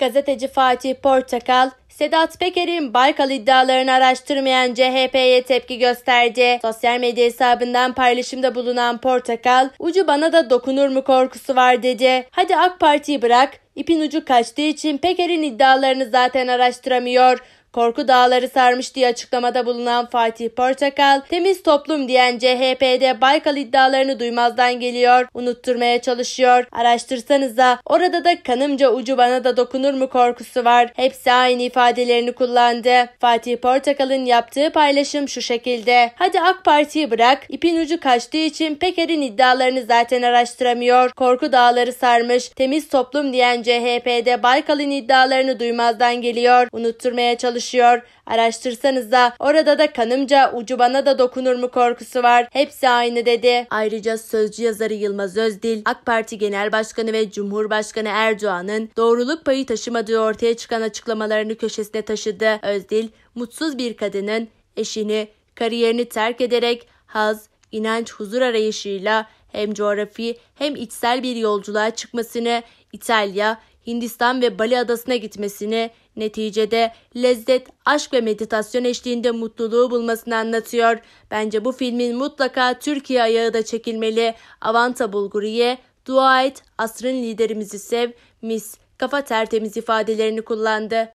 Gazeteci Fatih Portakal, Sedat Peker'in Baykal iddialarını araştırmayan CHP'ye tepki gösterdi. Sosyal medya hesabından paylaşımda bulunan Portakal, ucu bana da dokunur mu korkusu var dedi. Hadi AK Parti'yi bırak, ipin ucu kaçtığı için Peker'in iddialarını zaten araştıramıyor. Korku dağları sarmış diye açıklamada bulunan Fatih Portakal, temiz toplum diyen CHP'de Baykal iddialarını duymazdan geliyor, unutturmaya çalışıyor. Araştırsanız da orada da kanımca ucu bana da dokunur mu korkusu var. Hepsi aynı ifadelerini kullandı. Fatih Portakal'ın yaptığı paylaşım şu şekilde. Hadi AK Parti'yi bırak, ipin ucu kaçtığı için Peker'in iddialarını zaten araştıramıyor. Korku dağları sarmış, temiz toplum diyen CHP'de Baykal'ın iddialarını duymazdan geliyor, unutturmaya çalışıyor çalışıyor. Araştırsanız da orada da kanımca ucu bana da dokunur mu korkusu var. Hepsi aynı dedi. Ayrıca sözcü yazarı Yılmaz Özdil, AK Parti Genel Başkanı ve Cumhurbaşkanı Erdoğan'ın doğruluk payı taşımadığı ortaya çıkan açıklamalarını köşesine taşıdı. Özdil, mutsuz bir kadının eşini, kariyerini terk ederek haz, inanç, huzur arayışıyla hem coğrafi hem içsel bir yolculuğa çıkmasını İtalya, Hindistan ve Bali adasına gitmesini, neticede lezzet, aşk ve meditasyon eşliğinde mutluluğu bulmasını anlatıyor. Bence bu filmin mutlaka Türkiye ayağı da çekilmeli. Avanta Bulguri'ye dua et, asrın liderimizi sev, mis, kafa tertemiz ifadelerini kullandı.